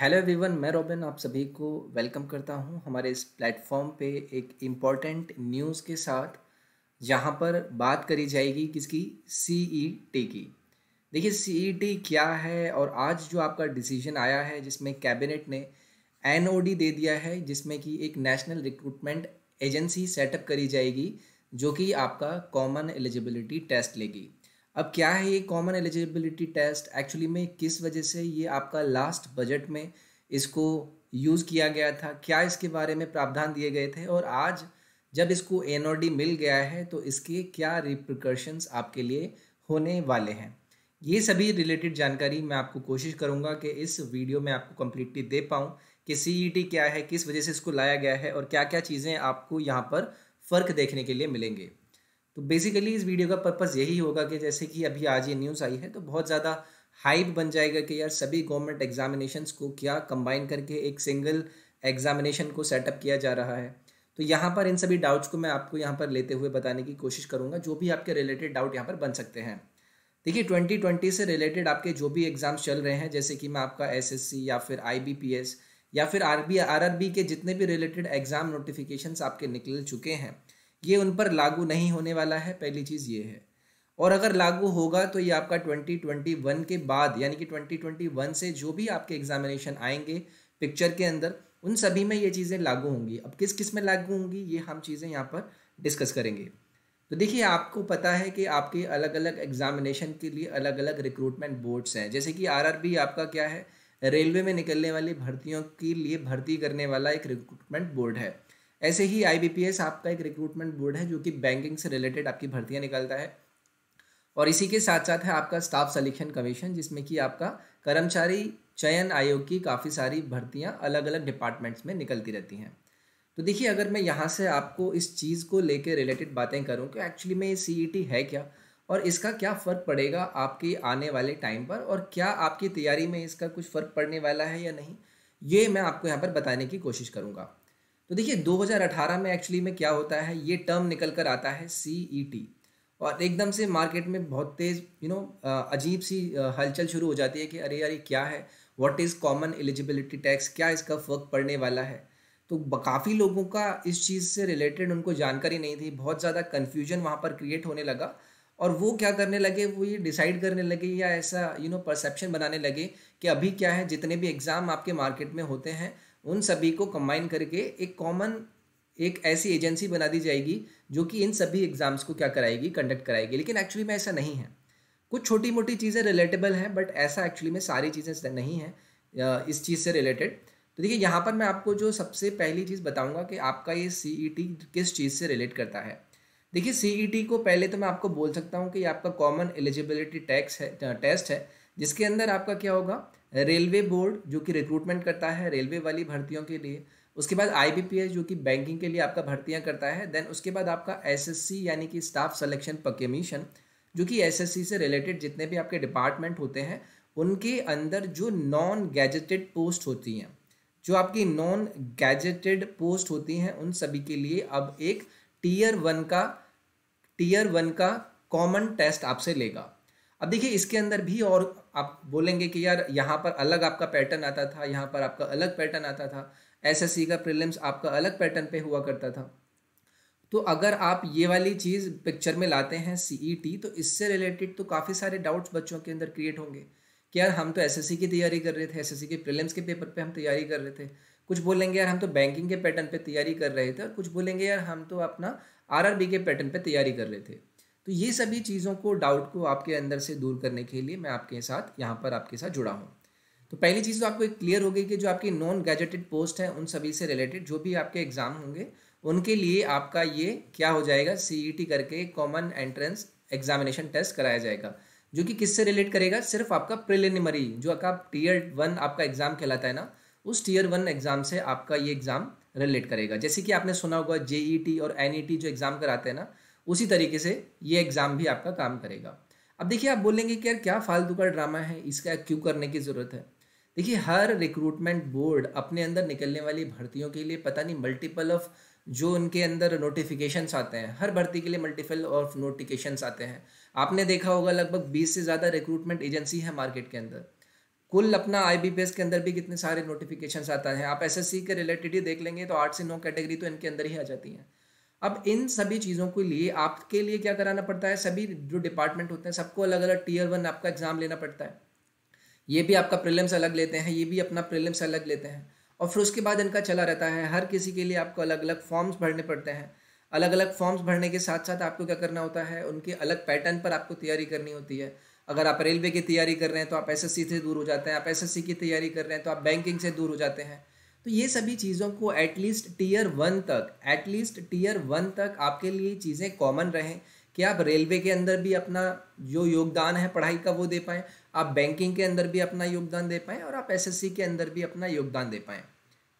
hello everyone मैं robin आप सभी को वेलकम करता हूं हमारे इस प्लेटफॉर्म पे एक इम्पॉर्टेंट न्यूज़ के साथ जहां पर बात करी जाएगी किसकी सीईटी e की देखिए सीईटी e क्या है और आज जो आपका डिसीजन आया है जिसमें कैबिनेट ने एनओडी दे दिया है जिसमें कि एक नेशनल रिक्रूटमेंट एजेंसी सेटअप करी जाएगी जो कि आपका कॉमन एलिजिबिलिटी टेस्ट लेगी अब क्या है ये कॉमन एलिजिबिलिटी टेस्ट एक्चुअली में किस वजह से ये आपका लास्ट बजट में इसको यूज़ किया गया था क्या इसके बारे में प्रावधान दिए गए थे और आज जब इसको एन मिल गया है तो इसके क्या रिप्रिकॉशंस आपके लिए होने वाले हैं ये सभी रिलेटेड जानकारी मैं आपको कोशिश करूंगा कि इस वीडियो में आपको कम्प्लीटली दे पाऊँ कि सी e क्या है किस वजह से इसको लाया गया है और क्या क्या चीज़ें आपको यहाँ पर फ़र्क देखने के लिए मिलेंगे तो बेसिकली इस वीडियो का पर्पज़ यही होगा कि जैसे कि अभी आज ये न्यूज़ आई है तो बहुत ज़्यादा हाइप बन जाएगा कि यार सभी गवर्नमेंट एग्जामिनेशन को क्या कंबाइन करके एक सिंगल एग्जामिनेशन को सेटअप किया जा रहा है तो यहाँ पर इन सभी डाउट्स को मैं आपको यहाँ पर लेते हुए बताने की कोशिश करूँगा जो भी आपके रिलेटेड डाउट यहाँ पर बन सकते हैं देखिए ट्वेंटी ट्वेंटी से रिलेटेड आपके जो भी एग्ज़ाम्स चल रहे हैं जैसे कि मैं आपका सी या फिर एस या फिर आर बी के जितने भी रिलेटेड एग्ज़ाम नोटिफिकेशन आपके निकल चुके हैं ये उन पर लागू नहीं होने वाला है पहली चीज़ ये है और अगर लागू होगा तो ये आपका 2021 के बाद यानी कि 2021 से जो भी आपके एग्जामिनेशन आएंगे पिक्चर के अंदर उन सभी में ये चीज़ें लागू होंगी अब किस किस में लागू होंगी ये हम चीज़ें यहाँ पर डिस्कस करेंगे तो देखिए आपको पता है कि आपके अलग अलग एग्जामिनेशन के लिए अलग अलग रिक्रूटमेंट बोर्ड्स हैं जैसे कि आर आपका क्या है रेलवे में निकलने वाली भर्तियों के लिए भर्ती करने वाला एक रिक्रूटमेंट बोर्ड है ऐसे ही आई आपका एक रिक्रूटमेंट बोर्ड है जो कि बैंकिंग से रिलेटेड आपकी भर्तियाँ निकलता है और इसी के साथ साथ है आपका स्टाफ सलेक्शन कमीशन जिसमें कि आपका कर्मचारी चयन आयोग की काफ़ी सारी भर्तियाँ अलग अलग डिपार्टमेंट्स में निकलती रहती हैं तो देखिए अगर मैं यहाँ से आपको इस चीज़ को लेकर रिलेटेड बातें करूँ कि एक्चुअली में ये सी e है क्या और इसका क्या फ़र्क पड़ेगा आपके आने वाले टाइम पर और क्या आपकी तैयारी में इसका कुछ फ़र्क पड़ने वाला है या नहीं ये मैं आपको यहाँ पर बताने की कोशिश करूँगा तो देखिए 2018 में एक्चुअली में क्या होता है ये टर्म निकल कर आता है सी ई टी और एकदम से मार्केट में बहुत तेज़ यू नो अजीब सी हलचल शुरू हो जाती है कि अरे यार ये क्या है what is common eligibility tax क्या इसका फ़र्क पड़ने वाला है तो काफ़ी लोगों का इस चीज़ से रिलेटेड उनको जानकारी नहीं थी बहुत ज़्यादा कन्फ्यूजन वहाँ पर क्रिएट होने लगा और वो क्या करने लगे वो ये डिसाइड करने लगे या ऐसा यू नो परसेप्शन बनाने लगे कि अभी क्या है जितने भी एग्ज़ाम आपके मार्केट में होते हैं उन सभी को कंबाइन करके एक कॉमन एक ऐसी एजेंसी बना दी जाएगी जो कि इन सभी एग्ज़ाम्स को क्या कराएगी कंडक्ट कराएगी लेकिन एक्चुअली में ऐसा नहीं है कुछ छोटी मोटी चीज़ें रिलेटेबल हैं बट ऐसा एक्चुअली में सारी चीज़ें नहीं हैं इस चीज़ से रिलेटेड तो देखिए यहाँ पर मैं आपको जो सबसे पहली चीज़ बताऊँगा कि आपका ये सी e किस चीज़ से रिलेट करता है देखिए सी e को पहले तो मैं आपको बोल सकता हूँ कि ये आपका कॉमन एलिजिबिलिटी टैक्स है टेस्ट है जिसके अंदर आपका क्या होगा रेलवे बोर्ड जो कि रिक्रूटमेंट करता है रेलवे वाली भर्तियों के लिए उसके बाद आई जो कि बैंकिंग के लिए आपका भर्तियाँ करता है देन उसके बाद आपका एस यानी कि स्टाफ सलेक्शन कमीशन जो कि एस से रिलेटेड जितने भी आपके डिपार्टमेंट होते हैं उनके अंदर जो नॉन गैजेटेड पोस्ट होती हैं जो आपकी नॉन गैजेटेड पोस्ट होती हैं उन सभी के लिए अब एक टीयर वन का टीयर वन का कॉमन टेस्ट आपसे लेगा अब देखिए इसके अंदर भी और आप बोलेंगे कि यार यहाँ पर अलग आपका पैटर्न आता था यहाँ पर आपका अलग पैटर्न आता था एसएससी का प्रीलिम्स आपका अलग पैटर्न पे हुआ करता था तो अगर आप ये वाली चीज़ पिक्चर में लाते हैं सीईटी e तो इससे रिलेटेड तो काफ़ी सारे डाउट्स बच्चों के अंदर क्रिएट होंगे कि यार हम तो एसएससी की तैयारी कर रहे थे एसएससी के प्रीलिम्स के पेपर पे हम तैयारी कर रहे थे कुछ बोलेंगे यार हम तो बैंकिंग के पैटर्न पे तैयारी कर रहे थे और कुछ बोलेंगे यार हम तो अपना आरआरबी के पैटर्न पे तैयारी कर रहे थे तो ये सभी चीज़ों को डाउट को आपके अंदर से दूर करने के लिए मैं आपके साथ यहाँ पर आपके साथ जुड़ा हूँ तो पहली चीज़ तो आपको क्लियर हो गई कि जो आपके नॉन गैजेटेड पोस्ट हैं उन सभी से रिलेटेड जो भी आपके एग्ज़ाम होंगे उनके लिए आपका ये क्या हो जाएगा सी e करके कॉमन एंट्रेंस एग्जामिनेशन टेस्ट कराया जाएगा जो कि किससे रिलेट करेगा सिर्फ आपका प्रिलिमिनरी जो आपका टीयर वन आपका एग्ज़ाम कहलाता है ना उस टीयर वन एग्ज़ाम से आपका ये एग्ज़ाम रिलेट करेगा जैसे कि आपने सुना होगा जेई e और एन e जो एग्ज़ाम कराते हैं ना उसी तरीके से ये एग्ज़ाम भी आपका काम करेगा अब देखिए आप बोलेंगे कि यार क्या फालतू का ड्रामा है इसका क्यों करने की ज़रूरत है देखिए हर रिक्रूटमेंट बोर्ड अपने अंदर निकलने वाली भर्तियों के लिए पता नहीं मल्टीपल ऑफ जो उनके अंदर नोटिफिकेशंस आते हैं हर भर्ती के लिए मल्टीपल ऑफ नोटिफिकेशंस आते हैं आपने देखा होगा लगभग बीस से ज़्यादा रिक्रूटमेंट एजेंसी है मार्केट के अंदर कुल अपना आई के अंदर भी कितने सारे नोटिफिकेशन आता हैं आप एस के रिलेटेड ही देख लेंगे तो आठ से नौ कैटेगरी तो इनके अंदर ही आ जाती हैं अब इन सभी चीज़ों के लिए आपके लिए क्या कराना पड़ता है सभी जो डिपार्टमेंट होते हैं सबको अलग अलग टीयर वन आपका एग्ज़ाम लेना पड़ता है ये भी आपका प्रिलिम्स अलग लेते हैं ये भी अपना प्रिलिम्स अलग लेते हैं और फिर उसके बाद इनका चला रहता है हर किसी के लिए आपको अलग अलग फॉर्म्स भरने पड़ते हैं अलग अलग फॉर्म्स भरने के साथ साथ आपको क्या करना होता है उनके अलग पैटर्न पर आपको तैयारी करनी होती है अगर आप रेलवे की तैयारी कर रहे हैं तो आप एसएससी से दूर हो जाते हैं आप एसएससी की तैयारी कर रहे हैं तो आप बैंकिंग से दूर हो जाते हैं तो ये सभी चीज़ों को एटलीस्ट टीयर वन तक एटलीस्ट टीयर वन तक आपके लिए चीज़ें कॉमन रहें कि आप रेलवे के अंदर भी अपना जो योगदान है पढ़ाई का वो दे पाएँ आप बैंकिंग के अंदर भी अपना योगदान दे पाएँ और आप एसएससी के अंदर भी अपना योगदान दे पाएँ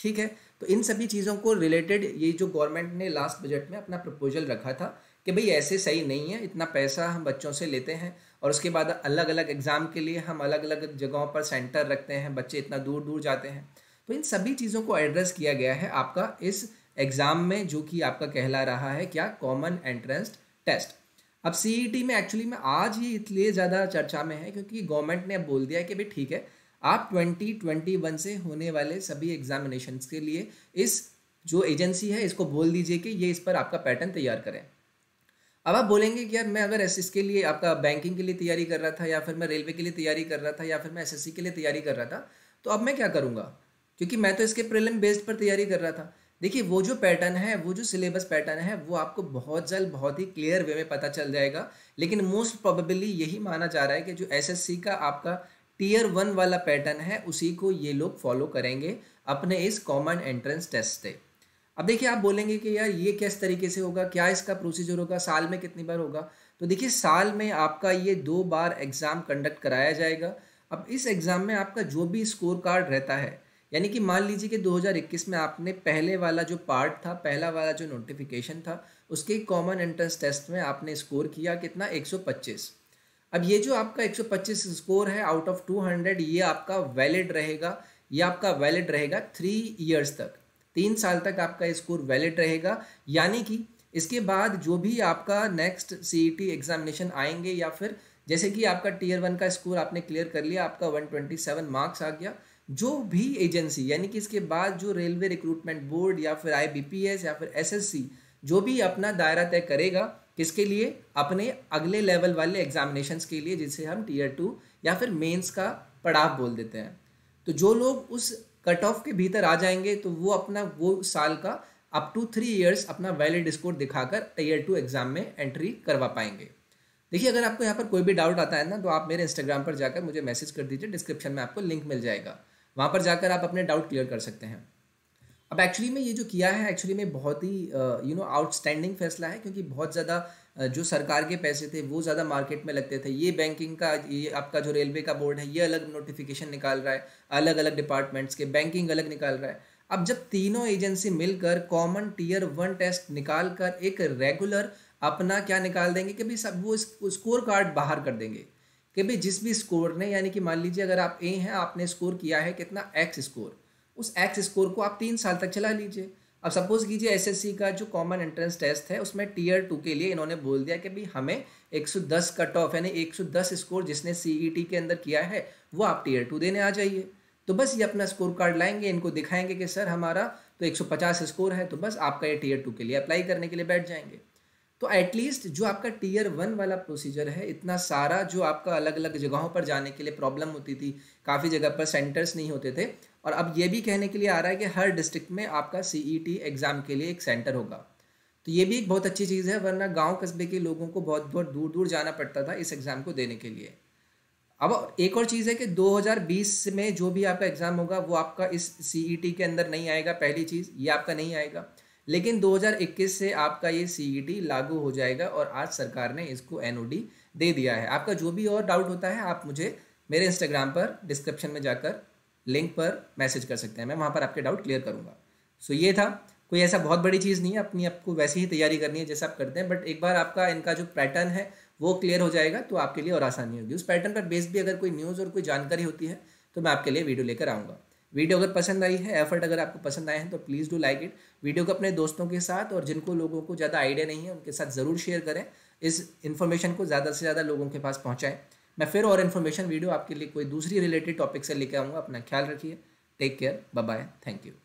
ठीक है तो इन सभी चीज़ों को रिलेटेड ये जो गवर्नमेंट ने लास्ट बजट में अपना प्रपोजल रखा था कि भाई ऐसे सही नहीं है इतना पैसा हम बच्चों से लेते हैं और उसके बाद अलग अलग एग्ज़ाम के लिए हम अलग अलग जगहों पर सेंटर रखते हैं बच्चे इतना दूर दूर जाते हैं तो इन सभी चीज़ों को एड्रेस किया गया है आपका इस एग्ज़ाम में जो कि आपका कहला रहा है क्या कॉमन एंट्रेंस टेस्ट अब सी e में एक्चुअली में आज ही इसलिए ज़्यादा चर्चा में है क्योंकि गवर्नमेंट ने अब बोल दिया है कि भाई ठीक है आप 2021 से होने वाले सभी एग्जामिनेशन के लिए इस जो एजेंसी है इसको बोल दीजिए कि ये इस पर आपका पैटर्न तैयार करें अब आप बोलेंगे कि यार मैं अगर एस के लिए आपका बैंकिंग के लिए तैयारी कर रहा था या फिर मैं रेलवे के लिए तैयारी कर रहा था या फिर मैं एस के लिए तैयारी कर रहा था तो अब मैं क्या करूँगा क्योंकि मैं तो इसके प्रिलिम बेस्ड पर तैयारी कर रहा था देखिए वो जो पैटर्न है वो जो सिलेबस पैटर्न है वो आपको बहुत जल्द बहुत ही क्लियर वे में पता चल जाएगा लेकिन मोस्ट प्रोबेबली यही माना जा रहा है कि जो एसएससी का आपका टीयर वन वाला पैटर्न है उसी को ये लोग फॉलो करेंगे अपने इस कॉमन एंट्रेंस टेस्ट से अब देखिए आप बोलेंगे कि यार ये किस तरीके से होगा क्या इसका प्रोसीजर होगा साल में कितनी बार होगा तो देखिए साल में आपका ये दो बार एग्ज़ाम कंडक्ट कराया जाएगा अब इस एग्ज़ाम में आपका जो भी स्कोर कार्ड रहता है यानी कि मान लीजिए कि 2021 में आपने पहले वाला जो पार्ट था पहला वाला जो नोटिफिकेशन था उसके कॉमन एंट्रेंस टेस्ट में आपने स्कोर किया कितना 125 अब ये जो आपका 125 स्कोर है आउट ऑफ 200 ये आपका वैलिड रहेगा ये आपका वैलिड रहेगा थ्री ईयर्स तक तीन साल तक आपका स्कोर वैलिड रहेगा यानी कि इसके बाद जो भी आपका नेक्स्ट सी एग्जामिनेशन आएंगे या फिर जैसे कि आपका टीयर वन का स्कोर आपने क्लियर कर लिया आपका 127 मार्क्स आ गया जो भी एजेंसी यानी कि इसके बाद जो रेलवे रिक्रूटमेंट बोर्ड या फिर आईबीपीएस या फिर एसएससी जो भी अपना दायरा तय करेगा किसके लिए अपने अगले लेवल वाले एग्जामिनेशन के लिए जिसे हम टीयर टू या फिर मेंस का पड़ाव बोल देते हैं तो जो लोग उस कट ऑफ के भीतर आ जाएंगे तो वो अपना वो साल का अप टू थ्री ईयर्स अपना वैलिड स्कोर दिखाकर टीयर टू एग्ज़ाम में एंट्री करवा पाएंगे देखिए अगर आपको यहाँ पर कोई भी डाउट आता है ना तो आप मेरे इंस्टाग्राम पर जाकर मुझे मैसेज कर दीजिए डिस्क्रिप्शन में आपको लिंक मिल जाएगा वहाँ पर जाकर आप अपने डाउट क्लियर कर सकते हैं अब एक्चुअली में ये जो किया है एक्चुअली में बहुत ही यू नो आउटस्टैंडिंग फैसला है क्योंकि बहुत ज़्यादा जो सरकार के पैसे थे वो ज़्यादा मार्केट में लगते थे ये बैंकिंग का ये आपका जो रेलवे का बोर्ड है ये अलग नोटिफिकेशन निकाल रहा है अलग अलग डिपार्टमेंट्स के बैंकिंग अलग निकाल रहा है अब जब तीनों एजेंसी मिलकर कॉमन टीयर वन टेस्ट निकाल कर एक रेगुलर अपना क्या निकाल देंगे कि भाई सब वो स्कोर कार्ड बाहर कर देंगे कि भाई जिस भी स्कोर ने यानी कि मान लीजिए अगर आप ए हैं आपने स्कोर किया है कितना एक्स स्कोर उस एक्स स्कोर को आप तीन साल तक चला लीजिए अब सपोज़ कीजिए एसएससी का जो कॉमन एंट्रेंस टेस्ट है उसमें टीयर टू के लिए इन्होंने बोल दिया कि भाई हमें 110 कट ऑफ यानी 110 स्कोर जिसने सीईटी e के अंदर किया है वो आप टीयर टू देने आ जाइए तो बस ये अपना स्कोर कार्ड लाएंगे इनको दिखाएंगे कि सर हमारा तो 150 स्कोर है तो बस आपका ये टीयर टू के लिए अप्लाई करने के लिए बैठ जाएंगे तो एटलीस्ट जो आपका टीयर वन वाला प्रोसीजर है इतना सारा जो आपका अलग अलग जगहों पर जाने के लिए प्रॉब्लम होती थी काफ़ी जगह पर सेंटर्स नहीं होते थे और अब ये भी कहने के लिए आ रहा है कि हर डिस्ट्रिक्ट में आपका सी एग्ज़ाम e के लिए एक सेंटर होगा तो ये भी एक बहुत अच्छी चीज़ है वरना गांव कस्बे के लोगों को बहुत बहुत दूर दूर जाना पड़ता था इस एग्ज़ाम को देने के लिए अब एक और चीज़ है कि 2020 में जो भी आपका एग्ज़ाम होगा वो आपका इस सी e के अंदर नहीं आएगा पहली चीज़ ये आपका नहीं आएगा लेकिन 2021 से आपका ये सीईटी e लागू हो जाएगा और आज सरकार ने इसको एनओडी दे दिया है आपका जो भी और डाउट होता है आप मुझे मेरे इंस्टाग्राम पर डिस्क्रिप्शन में जाकर लिंक पर मैसेज कर सकते हैं मैं वहाँ पर आपके डाउट क्लियर करूँगा सो ये था कोई ऐसा बहुत बड़ी चीज़ नहीं है अपनी आपको वैसे ही तैयारी करनी है जैसा आप करते हैं बट एक बार आपका इनका जो पैटर्न है वो क्लियर हो जाएगा तो आपके लिए और आसानी होगी उस पैटर्न पर बेस्ड भी अगर कोई न्यूज़ और कोई जानकारी होती है तो मैं आपके लिए वीडियो लेकर आऊँगा वीडियो अगर पसंद आई है एफर्ट अगर आपको पसंद आए हैं तो please do like it video को अपने दोस्तों के साथ और जिनको लोगों को ज़्यादा आइडिया नहीं है उनके साथ ज़रूर शेयर करें इस इन्फॉर्मेशन को ज़्यादा से ज़्यादा लोगों के पास पहुँचाएँ मैं फिर और इन्फॉर्मेशन वीडियो आपके लिए कोई दूसरी रिलेटेड टॉपिक से लेकर आऊँगा अपना ख्याल रखिए take care bye thank you